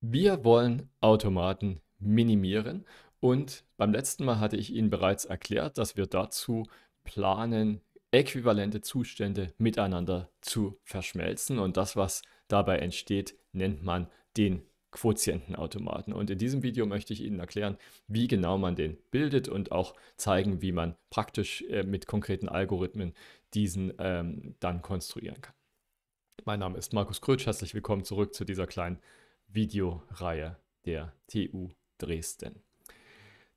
Wir wollen Automaten minimieren und beim letzten Mal hatte ich Ihnen bereits erklärt, dass wir dazu planen, äquivalente Zustände miteinander zu verschmelzen und das, was dabei entsteht, nennt man den Quotientenautomaten. Und in diesem Video möchte ich Ihnen erklären, wie genau man den bildet und auch zeigen, wie man praktisch äh, mit konkreten Algorithmen diesen ähm, dann konstruieren kann. Mein Name ist Markus Krötsch, herzlich willkommen zurück zu dieser kleinen Videoreihe der TU Dresden.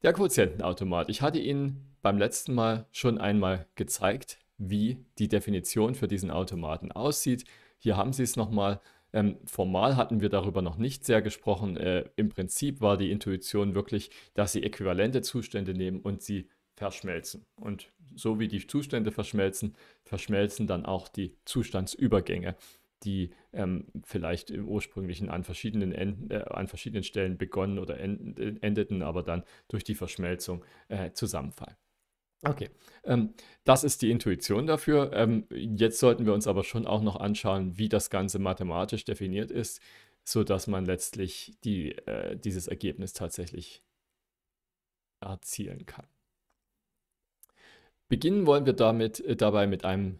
Der Quotientenautomat. Ich hatte Ihnen beim letzten Mal schon einmal gezeigt, wie die Definition für diesen Automaten aussieht. Hier haben Sie es nochmal. Ähm, formal hatten wir darüber noch nicht sehr gesprochen. Äh, Im Prinzip war die Intuition wirklich, dass Sie äquivalente Zustände nehmen und sie verschmelzen. Und so wie die Zustände verschmelzen, verschmelzen dann auch die Zustandsübergänge die ähm, vielleicht im ursprünglichen an verschiedenen, End, äh, an verschiedenen Stellen begonnen oder end, äh, endeten, aber dann durch die Verschmelzung äh, zusammenfallen. Okay, ähm, das ist die Intuition dafür. Ähm, jetzt sollten wir uns aber schon auch noch anschauen, wie das Ganze mathematisch definiert ist, sodass man letztlich die, äh, dieses Ergebnis tatsächlich erzielen kann. Beginnen wollen wir damit, äh, dabei mit einem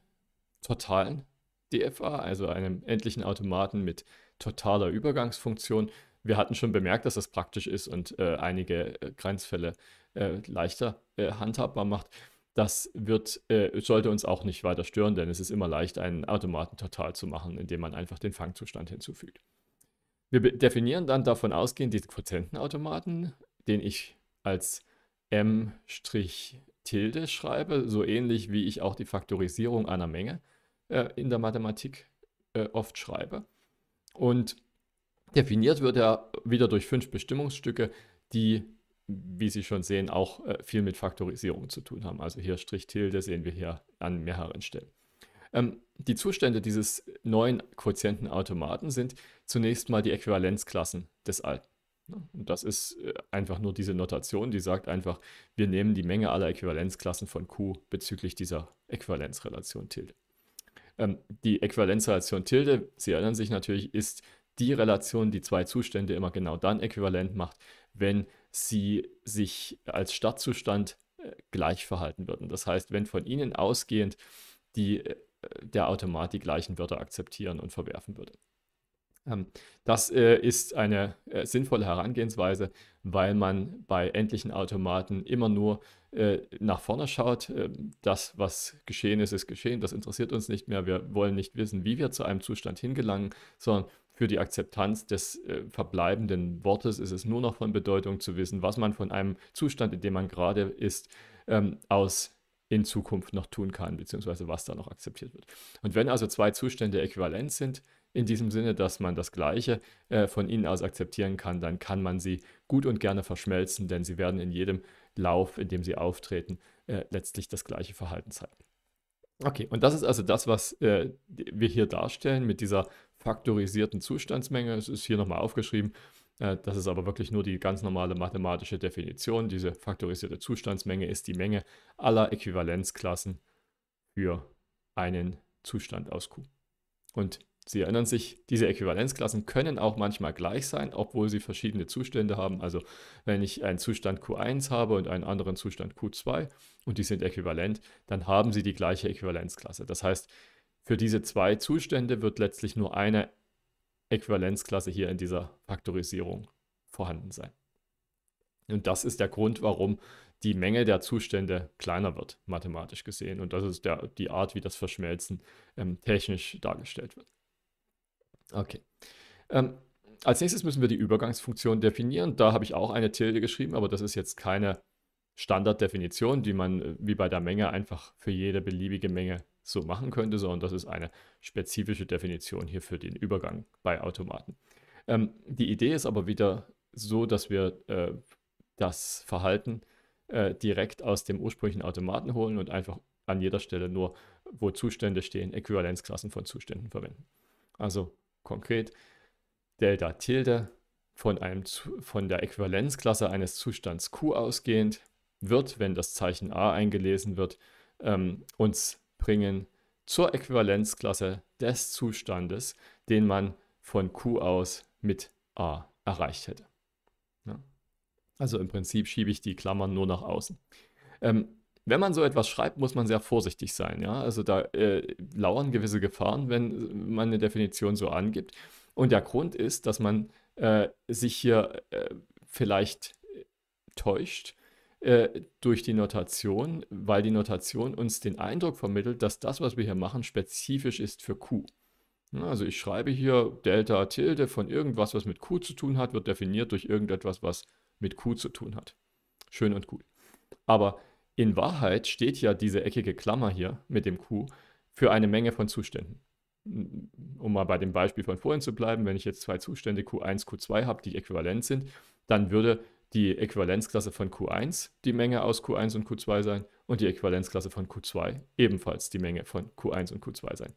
totalen DFA, also einem endlichen Automaten mit totaler Übergangsfunktion. Wir hatten schon bemerkt, dass das praktisch ist und äh, einige äh, Grenzfälle äh, leichter äh, handhabbar macht. Das wird, äh, sollte uns auch nicht weiter stören, denn es ist immer leicht, einen Automaten total zu machen, indem man einfach den Fangzustand hinzufügt. Wir definieren dann davon ausgehend die Quotientenautomaten, den ich als M-Tilde schreibe, so ähnlich wie ich auch die Faktorisierung einer Menge äh, in der Mathematik äh, oft schreibe. Und definiert wird er wieder durch fünf Bestimmungsstücke, die, wie Sie schon sehen, auch äh, viel mit Faktorisierung zu tun haben. Also hier Strich-Tilde sehen wir hier an mehreren Stellen. Ähm, die Zustände dieses neuen Quotientenautomaten sind zunächst mal die Äquivalenzklassen des alten. Ne? Und das ist äh, einfach nur diese Notation, die sagt einfach, wir nehmen die Menge aller Äquivalenzklassen von Q bezüglich dieser Äquivalenzrelation Tilde. Ähm, die Äquivalenzrelation Tilde, Sie erinnern sich natürlich, ist die Relation, die zwei Zustände immer genau dann äquivalent macht, wenn sie sich als Startzustand äh, gleich verhalten würden. Das heißt, wenn von ihnen ausgehend die, äh, der Automat die gleichen Wörter akzeptieren und verwerfen würde. Ähm, das äh, ist eine sinnvolle Herangehensweise, weil man bei endlichen Automaten immer nur äh, nach vorne schaut, äh, das, was geschehen ist, ist geschehen, das interessiert uns nicht mehr. Wir wollen nicht wissen, wie wir zu einem Zustand hingelangen, sondern für die Akzeptanz des äh, verbleibenden Wortes ist es nur noch von Bedeutung zu wissen, was man von einem Zustand, in dem man gerade ist, ähm, aus in Zukunft noch tun kann, beziehungsweise was da noch akzeptiert wird. Und wenn also zwei Zustände äquivalent sind, in diesem Sinne, dass man das Gleiche äh, von ihnen aus akzeptieren kann, dann kann man sie gut und gerne verschmelzen, denn sie werden in jedem Lauf, in dem sie auftreten, äh, letztlich das gleiche Verhalten zeigen. Okay, und das ist also das, was äh, wir hier darstellen mit dieser faktorisierten Zustandsmenge. Es ist hier nochmal aufgeschrieben. Äh, das ist aber wirklich nur die ganz normale mathematische Definition. Diese faktorisierte Zustandsmenge ist die Menge aller Äquivalenzklassen für einen Zustand aus Q. Und Sie erinnern sich, diese Äquivalenzklassen können auch manchmal gleich sein, obwohl sie verschiedene Zustände haben. Also wenn ich einen Zustand Q1 habe und einen anderen Zustand Q2 und die sind äquivalent, dann haben sie die gleiche Äquivalenzklasse. Das heißt, für diese zwei Zustände wird letztlich nur eine Äquivalenzklasse hier in dieser Faktorisierung vorhanden sein. Und das ist der Grund, warum die Menge der Zustände kleiner wird, mathematisch gesehen. Und das ist der, die Art, wie das Verschmelzen ähm, technisch dargestellt wird. Okay. Ähm, als nächstes müssen wir die Übergangsfunktion definieren. Da habe ich auch eine Tilde geschrieben, aber das ist jetzt keine Standarddefinition, die man äh, wie bei der Menge einfach für jede beliebige Menge so machen könnte, sondern das ist eine spezifische Definition hier für den Übergang bei Automaten. Ähm, die Idee ist aber wieder so, dass wir äh, das Verhalten äh, direkt aus dem ursprünglichen Automaten holen und einfach an jeder Stelle nur, wo Zustände stehen, Äquivalenzklassen von Zuständen verwenden. Also Konkret Delta Tilde von, einem, von der Äquivalenzklasse eines Zustands Q ausgehend wird, wenn das Zeichen A eingelesen wird, ähm, uns bringen zur Äquivalenzklasse des Zustandes, den man von Q aus mit A erreicht hätte. Ja. Also im Prinzip schiebe ich die Klammern nur nach außen. Ähm, wenn man so etwas schreibt, muss man sehr vorsichtig sein. Ja? Also da äh, lauern gewisse Gefahren, wenn äh, man eine Definition so angibt. Und der Grund ist, dass man äh, sich hier äh, vielleicht äh, täuscht äh, durch die Notation, weil die Notation uns den Eindruck vermittelt, dass das, was wir hier machen, spezifisch ist für Q. Also ich schreibe hier Delta Tilde von irgendwas, was mit Q zu tun hat, wird definiert durch irgendetwas, was mit Q zu tun hat. Schön und gut. Aber in Wahrheit steht ja diese eckige Klammer hier mit dem Q für eine Menge von Zuständen. Um mal bei dem Beispiel von vorhin zu bleiben, wenn ich jetzt zwei Zustände Q1, Q2 habe, die äquivalent sind, dann würde die Äquivalenzklasse von Q1 die Menge aus Q1 und Q2 sein und die Äquivalenzklasse von Q2 ebenfalls die Menge von Q1 und Q2 sein.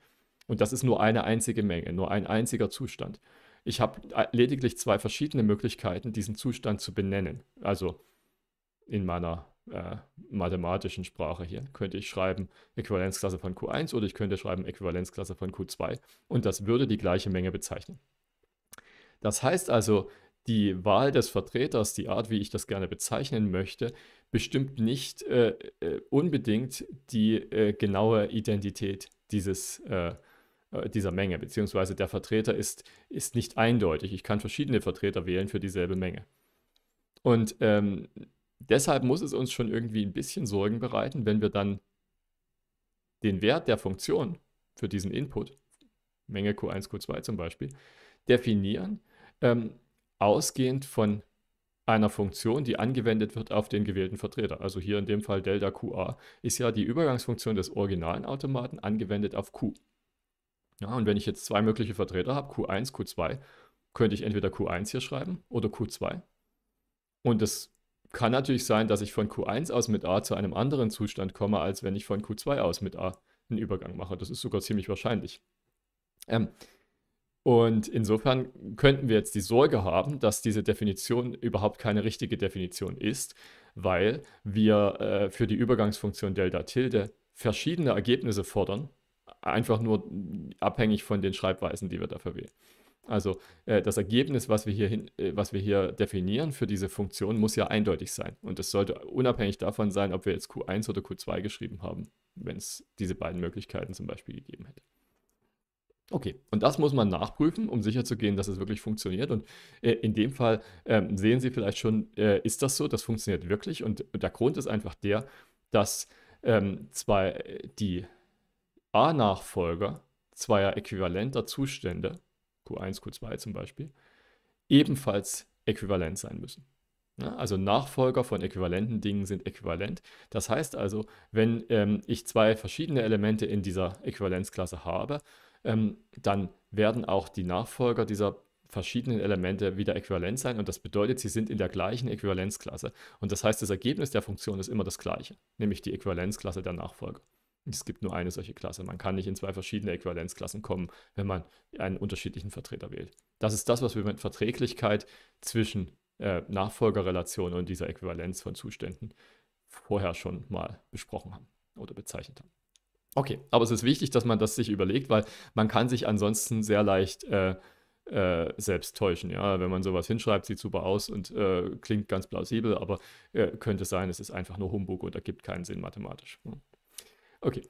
Und das ist nur eine einzige Menge, nur ein einziger Zustand. Ich habe äh, lediglich zwei verschiedene Möglichkeiten, diesen Zustand zu benennen. Also in meiner äh, mathematischen Sprache hier könnte ich schreiben Äquivalenzklasse von Q1 oder ich könnte schreiben Äquivalenzklasse von Q2 und das würde die gleiche Menge bezeichnen. Das heißt also, die Wahl des Vertreters, die Art, wie ich das gerne bezeichnen möchte, bestimmt nicht äh, äh unbedingt die äh, genaue Identität dieses, äh, äh, dieser Menge, beziehungsweise der Vertreter ist, ist nicht eindeutig. Ich kann verschiedene Vertreter wählen für dieselbe Menge. Und ähm, deshalb muss es uns schon irgendwie ein bisschen Sorgen bereiten, wenn wir dann den Wert der Funktion für diesen Input, Menge Q1, Q2 zum Beispiel, definieren, ähm, ausgehend von einer Funktion, die angewendet wird auf den gewählten Vertreter. Also hier in dem Fall Delta QA ist ja die Übergangsfunktion des originalen Automaten angewendet auf Q. Ja, und wenn ich jetzt zwei mögliche Vertreter habe, Q1, Q2, könnte ich entweder Q1 hier schreiben oder Q2. Und das kann natürlich sein, dass ich von Q1 aus mit A zu einem anderen Zustand komme, als wenn ich von Q2 aus mit A einen Übergang mache. Das ist sogar ziemlich wahrscheinlich. Ähm, und insofern könnten wir jetzt die Sorge haben, dass diese Definition überhaupt keine richtige Definition ist, weil wir äh, für die Übergangsfunktion Delta Tilde verschiedene Ergebnisse fordern, einfach nur abhängig von den Schreibweisen, die wir dafür wählen. Also äh, das Ergebnis, was wir, hier hin, äh, was wir hier definieren für diese Funktion, muss ja eindeutig sein. Und es sollte unabhängig davon sein, ob wir jetzt Q1 oder Q2 geschrieben haben, wenn es diese beiden Möglichkeiten zum Beispiel gegeben hätte. Okay, und das muss man nachprüfen, um sicherzugehen, dass es wirklich funktioniert. Und äh, in dem Fall ähm, sehen Sie vielleicht schon, äh, ist das so, das funktioniert wirklich. Und, und der Grund ist einfach der, dass ähm, zwei, äh, die A-Nachfolger zweier äquivalenter Zustände Q1, Q2 zum Beispiel, ebenfalls äquivalent sein müssen. Ja, also Nachfolger von äquivalenten Dingen sind äquivalent. Das heißt also, wenn ähm, ich zwei verschiedene Elemente in dieser Äquivalenzklasse habe, ähm, dann werden auch die Nachfolger dieser verschiedenen Elemente wieder äquivalent sein und das bedeutet, sie sind in der gleichen Äquivalenzklasse. Und das heißt, das Ergebnis der Funktion ist immer das gleiche, nämlich die Äquivalenzklasse der Nachfolger. Es gibt nur eine solche Klasse. Man kann nicht in zwei verschiedene Äquivalenzklassen kommen, wenn man einen unterschiedlichen Vertreter wählt. Das ist das, was wir mit Verträglichkeit zwischen äh, Nachfolgerrelation und dieser Äquivalenz von Zuständen vorher schon mal besprochen haben oder bezeichnet haben. Okay, aber es ist wichtig, dass man das sich überlegt, weil man kann sich ansonsten sehr leicht äh, äh, selbst täuschen. Ja, wenn man sowas hinschreibt, sieht super aus und äh, klingt ganz plausibel, aber äh, könnte sein, es ist einfach nur Humbug und ergibt keinen Sinn mathematisch. Hm. Okay.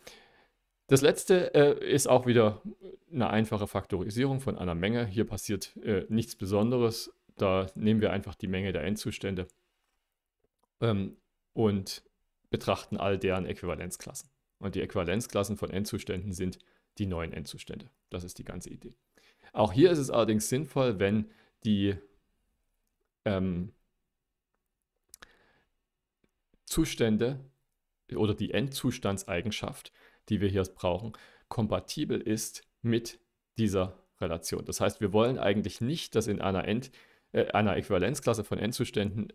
Das letzte äh, ist auch wieder eine einfache Faktorisierung von einer Menge. Hier passiert äh, nichts Besonderes. Da nehmen wir einfach die Menge der Endzustände ähm, und betrachten all deren Äquivalenzklassen. Und die Äquivalenzklassen von Endzuständen sind die neuen Endzustände. Das ist die ganze Idee. Auch hier ist es allerdings sinnvoll, wenn die ähm, Zustände oder die Endzustandseigenschaft, die wir hier brauchen, kompatibel ist mit dieser Relation. Das heißt, wir wollen eigentlich nicht, dass in einer, End, äh, einer Äquivalenzklasse von Endzuständen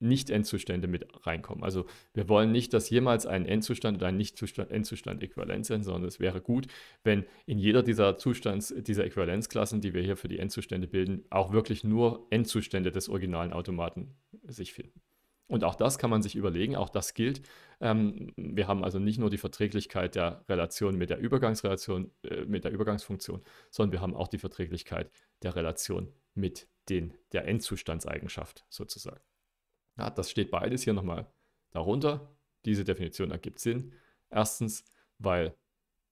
nicht-Endzustände mit reinkommen. Also wir wollen nicht, dass jemals ein Endzustand oder ein Nicht-Endzustand äquivalent sind, sondern es wäre gut, wenn in jeder dieser Zustands, dieser Äquivalenzklassen, die wir hier für die Endzustände bilden, auch wirklich nur Endzustände des originalen Automaten sich finden. Und auch das kann man sich überlegen, auch das gilt. Ähm, wir haben also nicht nur die Verträglichkeit der Relation mit der Übergangsrelation, äh, mit der Übergangsfunktion, sondern wir haben auch die Verträglichkeit der Relation mit den, der Endzustandseigenschaft sozusagen. Ja, das steht beides hier nochmal darunter. Diese Definition ergibt Sinn. Erstens, weil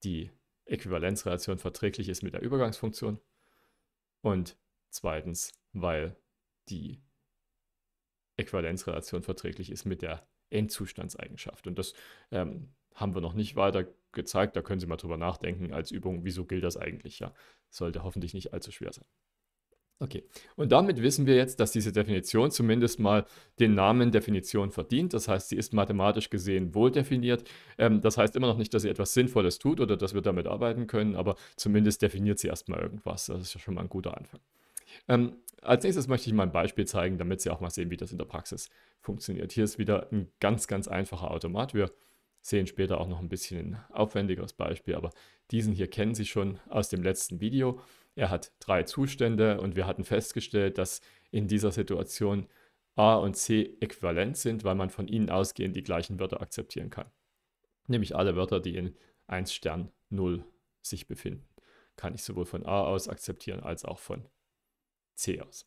die Äquivalenzrelation verträglich ist mit der Übergangsfunktion. Und zweitens, weil die Äquivalenzrelation verträglich ist mit der Endzustandseigenschaft. Und das ähm, haben wir noch nicht weiter gezeigt. Da können Sie mal drüber nachdenken als Übung, wieso gilt das eigentlich? Ja, sollte hoffentlich nicht allzu schwer sein. Okay, und damit wissen wir jetzt, dass diese Definition zumindest mal den Namen Definition verdient. Das heißt, sie ist mathematisch gesehen wohl definiert. Ähm, das heißt immer noch nicht, dass sie etwas Sinnvolles tut oder dass wir damit arbeiten können, aber zumindest definiert sie erstmal irgendwas. Das ist ja schon mal ein guter Anfang. Ähm, als nächstes möchte ich mal ein Beispiel zeigen, damit Sie auch mal sehen, wie das in der Praxis funktioniert. Hier ist wieder ein ganz, ganz einfacher Automat. Wir sehen später auch noch ein bisschen ein aufwendigeres Beispiel, aber diesen hier kennen Sie schon aus dem letzten Video. Er hat drei Zustände und wir hatten festgestellt, dass in dieser Situation A und C äquivalent sind, weil man von ihnen ausgehend die gleichen Wörter akzeptieren kann. Nämlich alle Wörter, die in 1 Stern 0 sich befinden, kann ich sowohl von A aus akzeptieren als auch von C. C aus.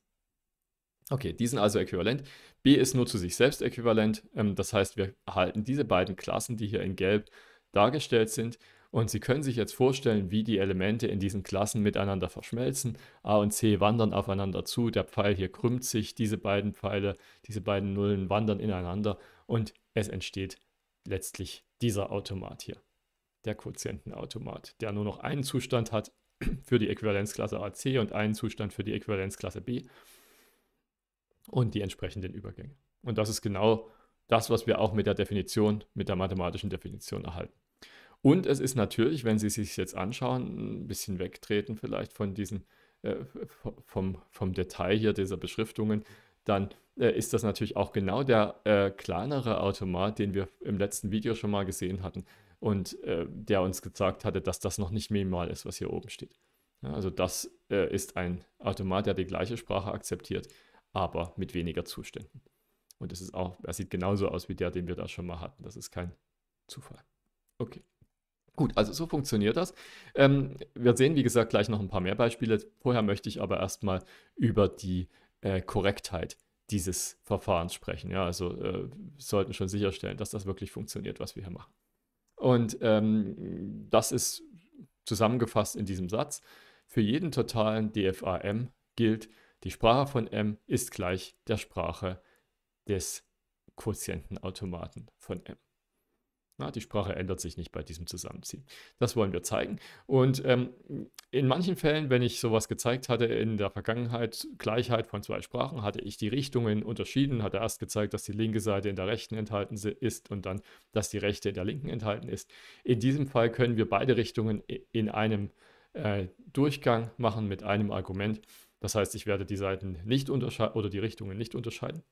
Okay, die sind also äquivalent. B ist nur zu sich selbst äquivalent. Ähm, das heißt, wir erhalten diese beiden Klassen, die hier in Gelb dargestellt sind. Und Sie können sich jetzt vorstellen, wie die Elemente in diesen Klassen miteinander verschmelzen. A und C wandern aufeinander zu. Der Pfeil hier krümmt sich. Diese beiden Pfeile, diese beiden Nullen wandern ineinander. Und es entsteht letztlich dieser Automat hier. Der Quotientenautomat, der nur noch einen Zustand hat für die Äquivalenzklasse AC und einen Zustand für die Äquivalenzklasse B und die entsprechenden Übergänge. Und das ist genau das, was wir auch mit der Definition, mit der mathematischen Definition erhalten. Und es ist natürlich, wenn Sie sich jetzt anschauen, ein bisschen wegtreten vielleicht von diesen, äh, vom, vom Detail hier dieser Beschriftungen, dann äh, ist das natürlich auch genau der äh, kleinere Automat, den wir im letzten Video schon mal gesehen hatten, und äh, der uns gezeigt hatte, dass das noch nicht minimal ist, was hier oben steht. Ja, also das äh, ist ein Automat, der die gleiche Sprache akzeptiert, aber mit weniger Zuständen. Und es ist auch, er sieht genauso aus wie der, den wir da schon mal hatten. Das ist kein Zufall. Okay. Gut, also so funktioniert das. Ähm, wir sehen, wie gesagt, gleich noch ein paar mehr Beispiele. Vorher möchte ich aber erstmal über die äh, Korrektheit dieses Verfahrens sprechen. Ja, also äh, sollten schon sicherstellen, dass das wirklich funktioniert, was wir hier machen. Und ähm, das ist zusammengefasst in diesem Satz. Für jeden totalen DFAM gilt, die Sprache von M ist gleich der Sprache des Quotientenautomaten von M. Na, die Sprache ändert sich nicht bei diesem Zusammenziehen. Das wollen wir zeigen. Und ähm, in manchen Fällen, wenn ich sowas gezeigt hatte in der Vergangenheit, Gleichheit von zwei Sprachen, hatte ich die Richtungen unterschieden, hatte erst gezeigt, dass die linke Seite in der rechten enthalten ist und dann, dass die rechte in der linken enthalten ist. In diesem Fall können wir beide Richtungen in einem äh, Durchgang machen mit einem Argument. Das heißt, ich werde die Seiten nicht unterscheiden oder die Richtungen nicht unterscheiden.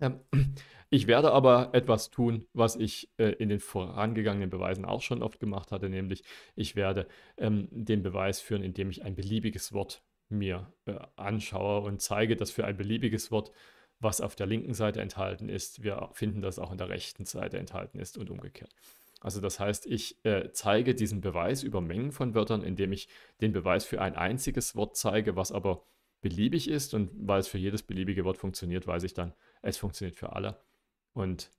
Ähm, ich werde aber etwas tun, was ich äh, in den vorangegangenen Beweisen auch schon oft gemacht hatte, nämlich ich werde ähm, den Beweis führen, indem ich ein beliebiges Wort mir äh, anschaue und zeige, dass für ein beliebiges Wort, was auf der linken Seite enthalten ist, wir finden, dass auch in der rechten Seite enthalten ist und umgekehrt. Also das heißt, ich äh, zeige diesen Beweis über Mengen von Wörtern, indem ich den Beweis für ein einziges Wort zeige, was aber beliebig ist und weil es für jedes beliebige Wort funktioniert, weiß ich dann, es funktioniert für alle. Und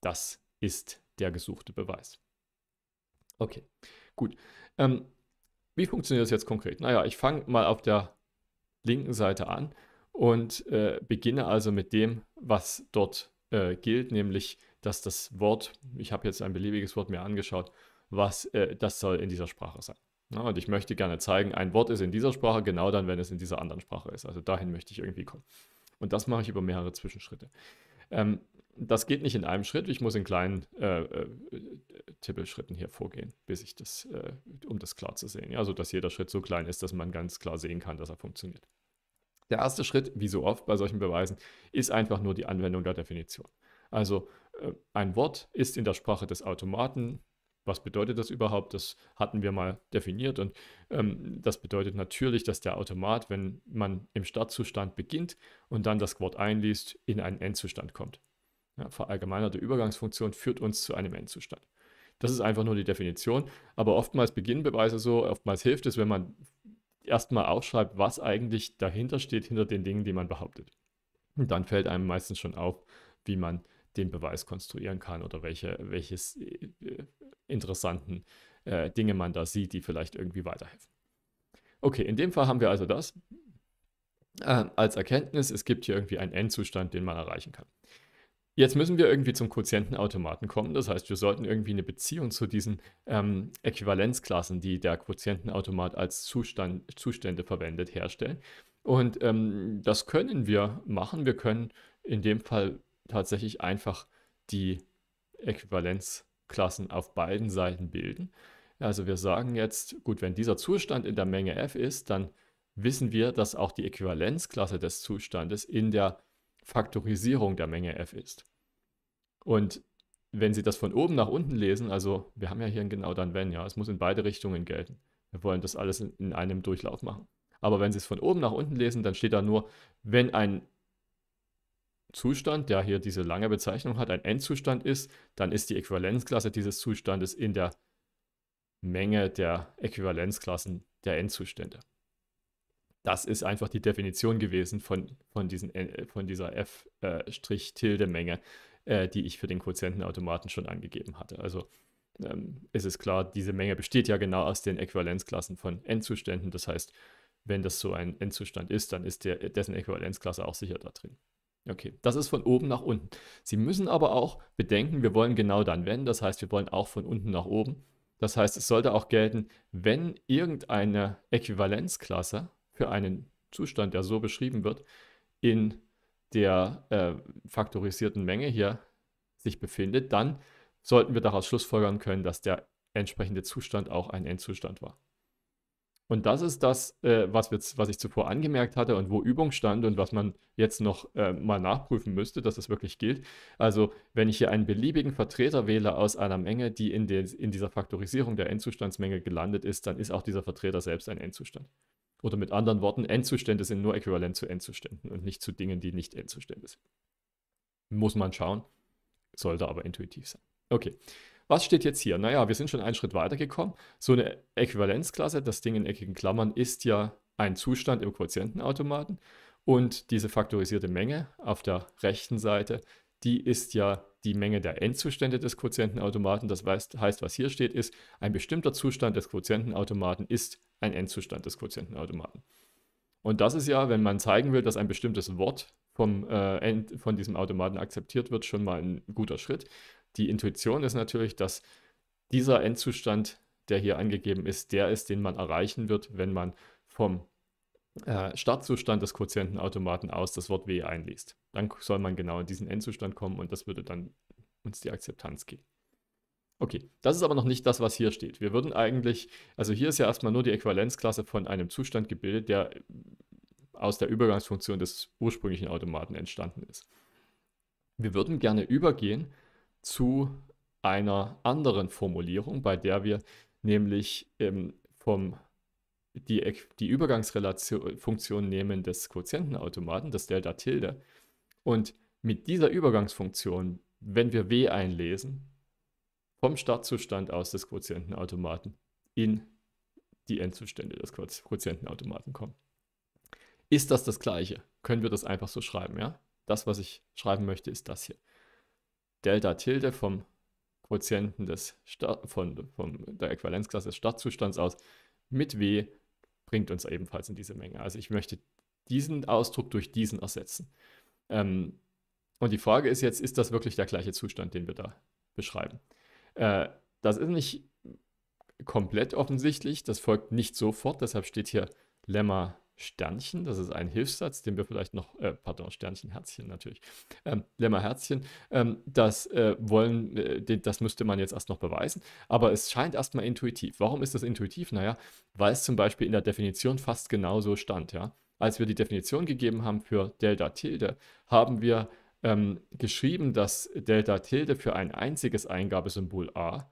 das ist der gesuchte Beweis. Okay, gut. Ähm, wie funktioniert das jetzt konkret? Naja, ich fange mal auf der linken Seite an und äh, beginne also mit dem, was dort äh, gilt, nämlich, dass das Wort, ich habe jetzt ein beliebiges Wort mir angeschaut, was äh, das soll in dieser Sprache sein. Ja, und ich möchte gerne zeigen, ein Wort ist in dieser Sprache genau dann, wenn es in dieser anderen Sprache ist. Also dahin möchte ich irgendwie kommen. Und das mache ich über mehrere Zwischenschritte. Ähm, das geht nicht in einem Schritt. Ich muss in kleinen äh, äh, Tippelschritten hier vorgehen, bis ich das, äh, um das klar zu sehen. Ja, also jeder Schritt so klein ist, dass man ganz klar sehen kann, dass er funktioniert. Der erste Schritt, wie so oft bei solchen Beweisen, ist einfach nur die Anwendung der Definition. Also äh, ein Wort ist in der Sprache des Automaten was bedeutet das überhaupt? Das hatten wir mal definiert und ähm, das bedeutet natürlich, dass der Automat, wenn man im Startzustand beginnt und dann das Quad einliest, in einen Endzustand kommt. Ja, verallgemeinerte Übergangsfunktion führt uns zu einem Endzustand. Das ist einfach nur die Definition, aber oftmals beginnen Beweise so, oftmals hilft es, wenn man erstmal aufschreibt, was eigentlich dahinter steht, hinter den Dingen, die man behauptet. Und dann fällt einem meistens schon auf, wie man den Beweis konstruieren kann oder welche, welches äh, äh, interessanten äh, Dinge man da sieht, die vielleicht irgendwie weiterhelfen. Okay, in dem Fall haben wir also das äh, als Erkenntnis. Es gibt hier irgendwie einen Endzustand, den man erreichen kann. Jetzt müssen wir irgendwie zum Quotientenautomaten kommen. Das heißt, wir sollten irgendwie eine Beziehung zu diesen ähm, Äquivalenzklassen, die der Quotientenautomat als Zustand, Zustände verwendet, herstellen. Und ähm, das können wir machen. Wir können in dem Fall tatsächlich einfach die Äquivalenzklassen Klassen auf beiden Seiten bilden. Also wir sagen jetzt, gut, wenn dieser Zustand in der Menge f ist, dann wissen wir, dass auch die Äquivalenzklasse des Zustandes in der Faktorisierung der Menge f ist. Und wenn Sie das von oben nach unten lesen, also wir haben ja hier ein genau dann wenn, ja, es muss in beide Richtungen gelten. Wir wollen das alles in einem Durchlauf machen. Aber wenn Sie es von oben nach unten lesen, dann steht da nur, wenn ein Zustand, der hier diese lange Bezeichnung hat, ein Endzustand ist, dann ist die Äquivalenzklasse dieses Zustandes in der Menge der Äquivalenzklassen der Endzustände. Das ist einfach die Definition gewesen von, von, diesen, äh, von dieser F-Tilde-Menge, äh, äh, die ich für den Quotientenautomaten schon angegeben hatte. Also ähm, ist es klar, diese Menge besteht ja genau aus den Äquivalenzklassen von Endzuständen. Das heißt, wenn das so ein Endzustand ist, dann ist der, dessen Äquivalenzklasse auch sicher da drin. Okay, das ist von oben nach unten. Sie müssen aber auch bedenken, wir wollen genau dann wenn, das heißt, wir wollen auch von unten nach oben. Das heißt, es sollte auch gelten, wenn irgendeine Äquivalenzklasse für einen Zustand, der so beschrieben wird, in der äh, faktorisierten Menge hier sich befindet, dann sollten wir daraus schlussfolgern können, dass der entsprechende Zustand auch ein Endzustand war. Und das ist das, äh, was, wir, was ich zuvor angemerkt hatte und wo Übung stand und was man jetzt noch äh, mal nachprüfen müsste, dass das wirklich gilt. Also wenn ich hier einen beliebigen Vertreter wähle aus einer Menge, die in, den, in dieser Faktorisierung der Endzustandsmenge gelandet ist, dann ist auch dieser Vertreter selbst ein Endzustand. Oder mit anderen Worten, Endzustände sind nur äquivalent zu Endzuständen und nicht zu Dingen, die nicht Endzustände sind. Muss man schauen, sollte aber intuitiv sein. Okay, was steht jetzt hier? Naja, wir sind schon einen Schritt weitergekommen. So eine Äquivalenzklasse, das Ding in eckigen Klammern, ist ja ein Zustand im Quotientenautomaten. Und diese faktorisierte Menge auf der rechten Seite, die ist ja die Menge der Endzustände des Quotientenautomaten. Das heißt, was hier steht, ist, ein bestimmter Zustand des Quotientenautomaten ist ein Endzustand des Quotientenautomaten. Und das ist ja, wenn man zeigen will, dass ein bestimmtes Wort vom, äh, von diesem Automaten akzeptiert wird, schon mal ein guter Schritt die Intuition ist natürlich, dass dieser Endzustand, der hier angegeben ist, der ist, den man erreichen wird, wenn man vom äh, Startzustand des Quotientenautomaten aus das Wort W einliest. Dann soll man genau in diesen Endzustand kommen und das würde dann uns die Akzeptanz geben. Okay, das ist aber noch nicht das, was hier steht. Wir würden eigentlich, also hier ist ja erstmal nur die Äquivalenzklasse von einem Zustand gebildet, der aus der Übergangsfunktion des ursprünglichen Automaten entstanden ist. Wir würden gerne übergehen zu einer anderen Formulierung, bei der wir nämlich ähm, vom, die, die Übergangsfunktion nehmen des Quotientenautomaten, das Delta Tilde. Und mit dieser Übergangsfunktion, wenn wir w einlesen, vom Startzustand aus des Quotientenautomaten in die Endzustände des Quotientenautomaten kommen. Ist das das Gleiche? Können wir das einfach so schreiben, ja? Das, was ich schreiben möchte, ist das hier. Delta Tilde vom Quotienten des Sta von, von der Äquivalenzklasse des Startzustands aus mit W bringt uns ebenfalls in diese Menge. Also ich möchte diesen Ausdruck durch diesen ersetzen. Ähm, und die Frage ist jetzt, ist das wirklich der gleiche Zustand, den wir da beschreiben? Äh, das ist nicht komplett offensichtlich, das folgt nicht sofort, deshalb steht hier Lemma Sternchen. Das ist ein Hilfssatz, den wir vielleicht noch, äh, pardon, Sternchen, Herzchen natürlich, ähm, Lemma Herzchen. Ähm, das äh, wollen, äh, den, das müsste man jetzt erst noch beweisen. Aber es scheint erstmal intuitiv. Warum ist das intuitiv? Naja, weil es zum Beispiel in der Definition fast genauso stand. Ja? Als wir die Definition gegeben haben für Delta Tilde, haben wir ähm, geschrieben, dass Delta Tilde für ein einziges Eingabesymbol a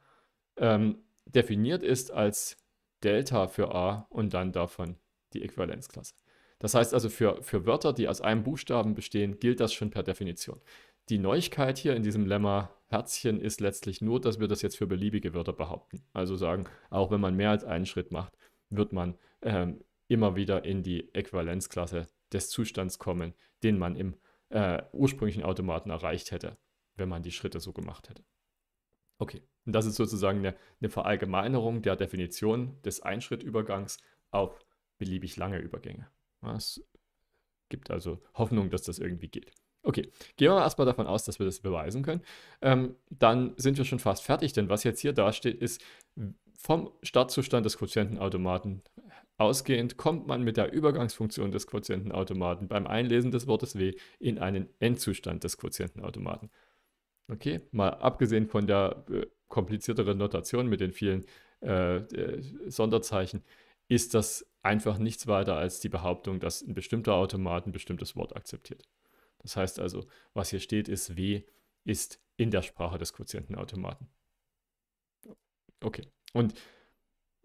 ähm, definiert ist als Delta für a und dann davon die Äquivalenzklasse. Das heißt also, für, für Wörter, die aus einem Buchstaben bestehen, gilt das schon per Definition. Die Neuigkeit hier in diesem Lemma Herzchen ist letztlich nur, dass wir das jetzt für beliebige Wörter behaupten. Also sagen, auch wenn man mehr als einen Schritt macht, wird man ähm, immer wieder in die Äquivalenzklasse des Zustands kommen, den man im äh, ursprünglichen Automaten erreicht hätte, wenn man die Schritte so gemacht hätte. Okay, und das ist sozusagen eine, eine Verallgemeinerung der Definition des Einschrittübergangs auf beliebig lange Übergänge. Es gibt also Hoffnung, dass das irgendwie geht. Okay, gehen wir erstmal davon aus, dass wir das beweisen können. Ähm, dann sind wir schon fast fertig, denn was jetzt hier dasteht, ist, vom Startzustand des Quotientenautomaten ausgehend kommt man mit der Übergangsfunktion des Quotientenautomaten beim Einlesen des Wortes W in einen Endzustand des Quotientenautomaten. Okay, mal abgesehen von der äh, komplizierteren Notation mit den vielen äh, äh, Sonderzeichen, ist das einfach nichts weiter als die Behauptung, dass ein bestimmter Automat ein bestimmtes Wort akzeptiert. Das heißt also, was hier steht, ist W ist in der Sprache des Quotientenautomaten. Okay, und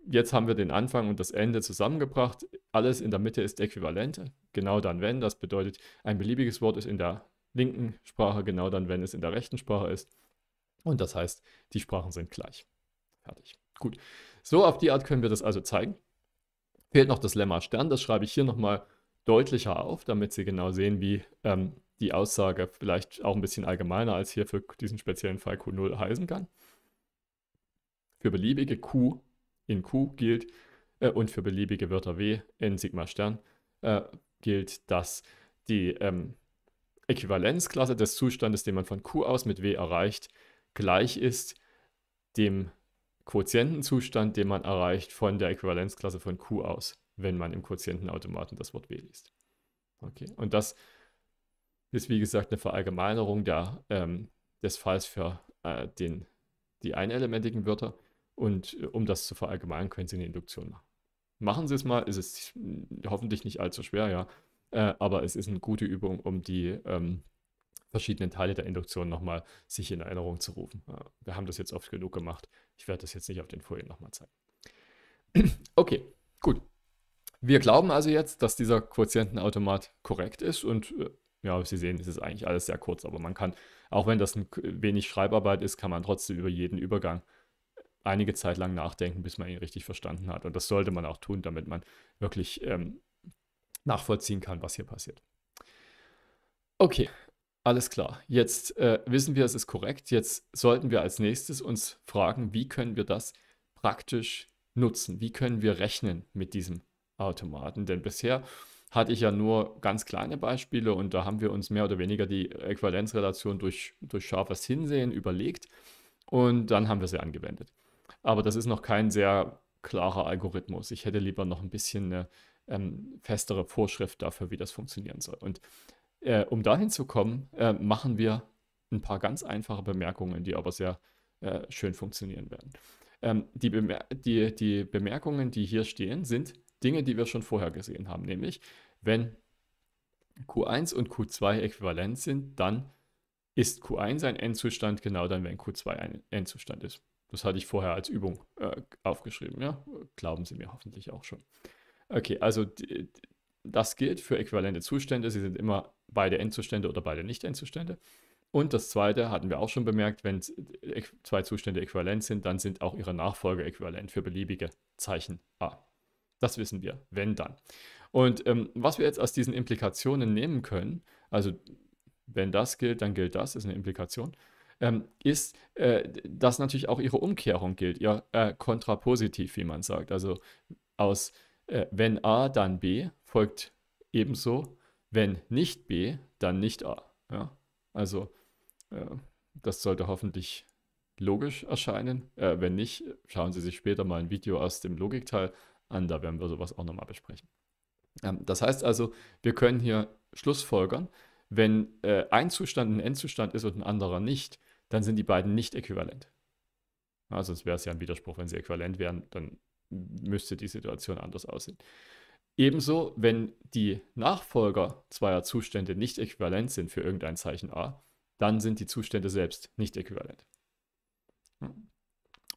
jetzt haben wir den Anfang und das Ende zusammengebracht. Alles in der Mitte ist äquivalent. Genau dann, wenn. Das bedeutet, ein beliebiges Wort ist in der linken Sprache, genau dann, wenn es in der rechten Sprache ist. Und das heißt, die Sprachen sind gleich. Fertig. Gut. So auf die Art können wir das also zeigen fehlt noch das Lemma Stern. Das schreibe ich hier nochmal deutlicher auf, damit Sie genau sehen, wie ähm, die Aussage vielleicht auch ein bisschen allgemeiner als hier für diesen speziellen Fall Q0 heißen kann. Für beliebige Q in Q gilt äh, und für beliebige Wörter W in Sigma Stern äh, gilt, dass die ähm, Äquivalenzklasse des Zustandes, den man von Q aus mit W erreicht, gleich ist dem Quotientenzustand, den man erreicht von der Äquivalenzklasse von Q aus, wenn man im Quotientenautomaten das Wort B liest. Okay, und das ist wie gesagt eine Verallgemeinerung der, ähm, des Falls für äh, den, die einelementigen Wörter. Und äh, um das zu verallgemeinern, können Sie eine Induktion machen. Machen Sie es mal, ist es hoffentlich nicht allzu schwer, ja. Äh, aber es ist eine gute Übung, um die ähm, verschiedenen Teile der Induktion nochmal sich in Erinnerung zu rufen. Wir haben das jetzt oft genug gemacht. Ich werde das jetzt nicht auf den Folien nochmal zeigen. Okay, gut. Wir glauben also jetzt, dass dieser Quotientenautomat korrekt ist und äh, ja, Sie sehen, es ist eigentlich alles sehr kurz, aber man kann, auch wenn das ein wenig Schreibarbeit ist, kann man trotzdem über jeden Übergang äh, einige Zeit lang nachdenken, bis man ihn richtig verstanden hat. Und das sollte man auch tun, damit man wirklich ähm, nachvollziehen kann, was hier passiert. Okay, alles klar, jetzt äh, wissen wir, es ist korrekt. Jetzt sollten wir als nächstes uns fragen, wie können wir das praktisch nutzen? Wie können wir rechnen mit diesem Automaten? Denn bisher hatte ich ja nur ganz kleine Beispiele und da haben wir uns mehr oder weniger die Äquivalenzrelation durch, durch scharfes Hinsehen überlegt und dann haben wir sie angewendet. Aber das ist noch kein sehr klarer Algorithmus. Ich hätte lieber noch ein bisschen eine ähm, festere Vorschrift dafür, wie das funktionieren soll. Und äh, um dahin zu kommen, äh, machen wir ein paar ganz einfache Bemerkungen, die aber sehr äh, schön funktionieren werden. Ähm, die, Bemer die, die Bemerkungen, die hier stehen, sind Dinge, die wir schon vorher gesehen haben, nämlich wenn Q1 und Q2 äquivalent sind, dann ist Q1 ein Endzustand, genau dann, wenn Q2 ein Endzustand ist. Das hatte ich vorher als Übung äh, aufgeschrieben, ja? Glauben Sie mir hoffentlich auch schon. Okay, also das gilt für äquivalente Zustände. Sie sind immer beide Endzustände oder beide Nicht-Endzustände. Und das zweite hatten wir auch schon bemerkt, wenn äh, zwei Zustände äquivalent sind, dann sind auch ihre Nachfolger äquivalent für beliebige Zeichen A. Das wissen wir, wenn dann. Und ähm, was wir jetzt aus diesen Implikationen nehmen können, also wenn das gilt, dann gilt das, ist eine Implikation, ähm, ist, äh, dass natürlich auch ihre Umkehrung gilt, ihr äh, kontrapositiv, wie man sagt. Also aus äh, wenn A, dann B folgt ebenso wenn nicht B, dann nicht A. Ja? Also äh, das sollte hoffentlich logisch erscheinen. Äh, wenn nicht, schauen Sie sich später mal ein Video aus dem Logikteil an, da werden wir sowas auch nochmal besprechen. Ähm, das heißt also, wir können hier schlussfolgern, wenn äh, ein Zustand ein Endzustand ist und ein anderer nicht, dann sind die beiden nicht äquivalent. Ja, sonst wäre es ja ein Widerspruch, wenn sie äquivalent wären, dann müsste die Situation anders aussehen. Ebenso, wenn die Nachfolger zweier Zustände nicht äquivalent sind für irgendein Zeichen A, dann sind die Zustände selbst nicht äquivalent.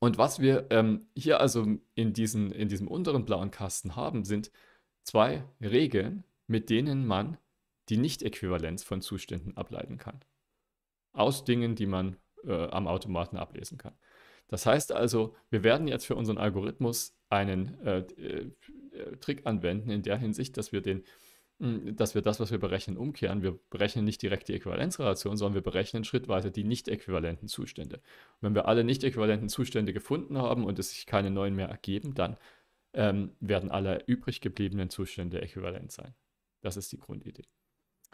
Und was wir ähm, hier also in, diesen, in diesem unteren blauen Kasten haben, sind zwei Regeln, mit denen man die Nicht-Äquivalenz von Zuständen ableiten kann. Aus Dingen, die man äh, am Automaten ablesen kann. Das heißt also, wir werden jetzt für unseren Algorithmus einen, äh, äh äh, Trick anwenden in der Hinsicht, dass wir den hm, dass wir das, was wir berechnen, umkehren. Wir berechnen nicht direkt die Äquivalenzrelation, sondern wir berechnen schrittweise die nicht äquivalenten Zustände. Und wenn wir alle nicht äquivalenten Zustände gefunden haben und es sich keine neuen mehr ergeben, dann ähm, werden alle übrig gebliebenen Zustände äquivalent sein. Das ist die Grundidee.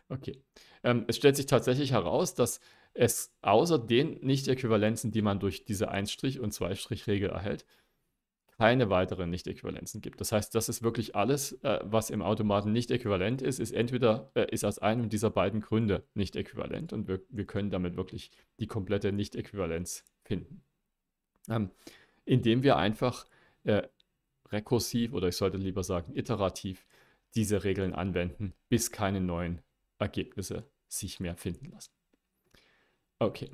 Okay. Ähm, es stellt sich tatsächlich heraus, dass es außer den Nicht-Äquivalenzen, die man durch diese 1- und 2-Regel erhält, keine weiteren Nicht-Äquivalenzen gibt. Das heißt, das ist wirklich alles, äh, was im Automaten nicht äquivalent ist, ist entweder äh, ist aus einem dieser beiden Gründe nicht äquivalent und wir, wir können damit wirklich die komplette Nicht-Äquivalenz finden. Ähm, indem wir einfach äh, rekursiv oder ich sollte lieber sagen iterativ diese Regeln anwenden, bis keine neuen Ergebnisse sich mehr finden lassen. Okay.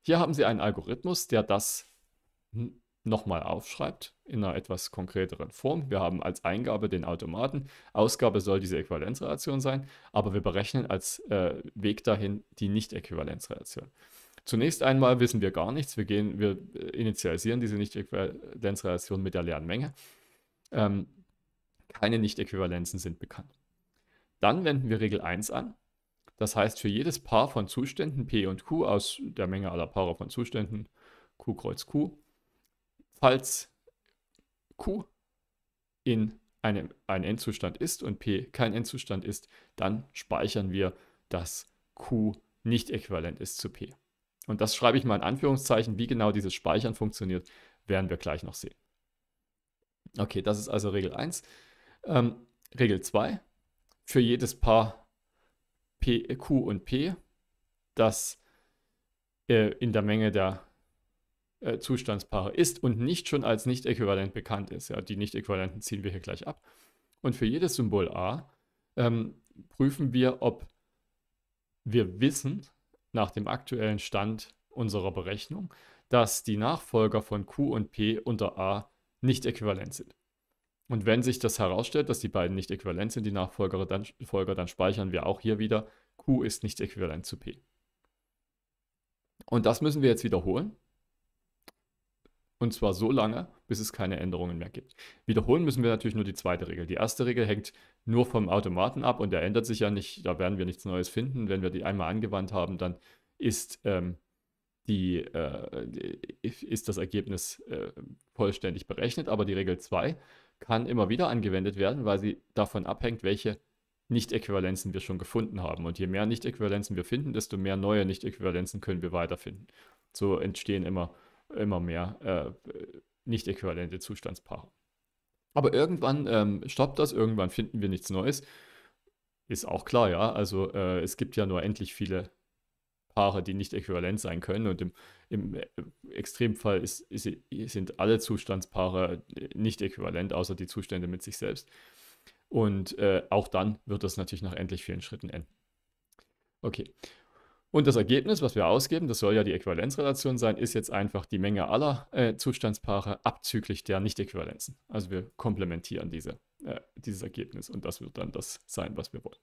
Hier haben Sie einen Algorithmus, der das hm, nochmal aufschreibt in einer etwas konkreteren Form. Wir haben als Eingabe den Automaten, Ausgabe soll diese Äquivalenzrelation sein, aber wir berechnen als äh, Weg dahin die Nicht-Äquivalenzrelation. Zunächst einmal wissen wir gar nichts, wir, gehen, wir äh, initialisieren diese Nicht-Äquivalenzrelation mit der leeren Menge. Ähm, keine Nicht-Äquivalenzen sind bekannt. Dann wenden wir Regel 1 an. Das heißt, für jedes Paar von Zuständen P und Q aus der Menge aller Paare von Zuständen Q kreuz Q falls Q in einem, ein Endzustand ist und P kein Endzustand ist, dann speichern wir, dass Q nicht äquivalent ist zu P. Und das schreibe ich mal in Anführungszeichen. Wie genau dieses Speichern funktioniert, werden wir gleich noch sehen. Okay, das ist also Regel 1. Ähm, Regel 2. Für jedes Paar P, Q und P, das äh, in der Menge der äh, Zustandspaare ist und nicht schon als nicht äquivalent bekannt ist. Ja, die nicht äquivalenten ziehen wir hier gleich ab. Und für jedes Symbol a ähm, prüfen wir, ob wir wissen nach dem aktuellen Stand unserer Berechnung, dass die Nachfolger von q und p unter a nicht äquivalent sind. Und wenn sich das herausstellt, dass die beiden nicht äquivalent sind, die Nachfolger, dann, Folger, dann speichern wir auch hier wieder, q ist nicht äquivalent zu p. Und das müssen wir jetzt wiederholen. Und zwar so lange, bis es keine Änderungen mehr gibt. Wiederholen müssen wir natürlich nur die zweite Regel. Die erste Regel hängt nur vom Automaten ab und der ändert sich ja nicht. Da werden wir nichts Neues finden. Wenn wir die einmal angewandt haben, dann ist, ähm, die, äh, ist das Ergebnis äh, vollständig berechnet. Aber die Regel 2 kann immer wieder angewendet werden, weil sie davon abhängt, welche nicht-Äquivalenzen wir schon gefunden haben. Und je mehr Nicht-Äquivalenzen wir finden, desto mehr neue Nicht-Äquivalenzen können wir weiterfinden. So entstehen immer immer mehr äh, nicht äquivalente Zustandspaare. Aber irgendwann ähm, stoppt das, irgendwann finden wir nichts Neues. Ist auch klar, ja. Also äh, es gibt ja nur endlich viele Paare, die nicht äquivalent sein können. Und im, im äh, Extremfall ist, ist, sind alle Zustandspaare nicht äquivalent, außer die Zustände mit sich selbst. Und äh, auch dann wird das natürlich nach endlich vielen Schritten enden. Okay. Und das Ergebnis, was wir ausgeben, das soll ja die Äquivalenzrelation sein, ist jetzt einfach die Menge aller äh, Zustandspaare abzüglich der Nicht-Äquivalenzen. Also wir komplementieren diese, äh, dieses Ergebnis und das wird dann das sein, was wir wollen.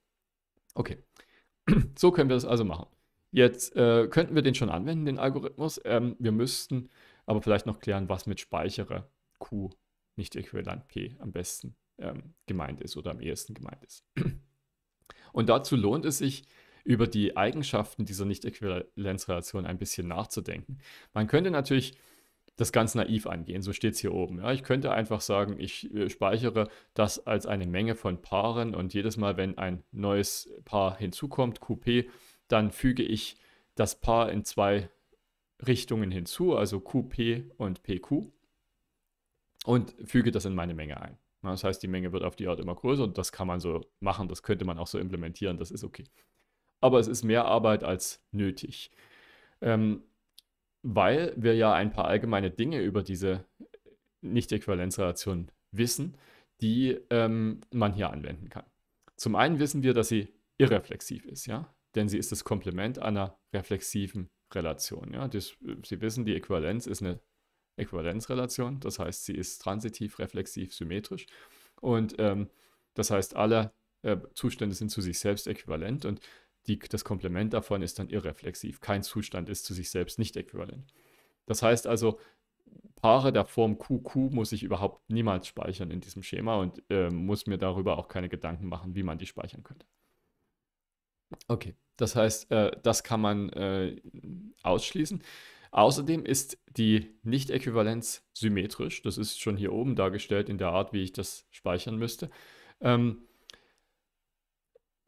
Okay, so können wir das also machen. Jetzt äh, könnten wir den schon anwenden, den Algorithmus. Ähm, wir müssten aber vielleicht noch klären, was mit Speichere Q nicht äquivalent P am besten ähm, gemeint ist oder am ehesten gemeint ist. Und dazu lohnt es sich, über die Eigenschaften dieser Nicht-Äquivalenzrelation ein bisschen nachzudenken. Man könnte natürlich das ganz naiv angehen, so steht es hier oben. Ja, ich könnte einfach sagen, ich äh, speichere das als eine Menge von Paaren und jedes Mal, wenn ein neues Paar hinzukommt, QP, dann füge ich das Paar in zwei Richtungen hinzu, also QP und PQ, und füge das in meine Menge ein. Das heißt, die Menge wird auf die Art immer größer und das kann man so machen, das könnte man auch so implementieren, das ist okay aber es ist mehr Arbeit als nötig. Ähm, weil wir ja ein paar allgemeine Dinge über diese Nicht-Äquivalenzrelation wissen, die ähm, man hier anwenden kann. Zum einen wissen wir, dass sie irreflexiv ist, ja, denn sie ist das Komplement einer reflexiven Relation. Ja? Das, sie wissen, die Äquivalenz ist eine Äquivalenzrelation, das heißt, sie ist transitiv, reflexiv, symmetrisch und ähm, das heißt, alle äh, Zustände sind zu sich selbst äquivalent und die, das Komplement davon ist dann irreflexiv. Kein Zustand ist zu sich selbst nicht äquivalent. Das heißt also, Paare der Form QQ muss ich überhaupt niemals speichern in diesem Schema und äh, muss mir darüber auch keine Gedanken machen, wie man die speichern könnte. Okay, das heißt, äh, das kann man äh, ausschließen. Außerdem ist die Nicht-Äquivalenz symmetrisch. Das ist schon hier oben dargestellt in der Art, wie ich das speichern müsste. Ähm,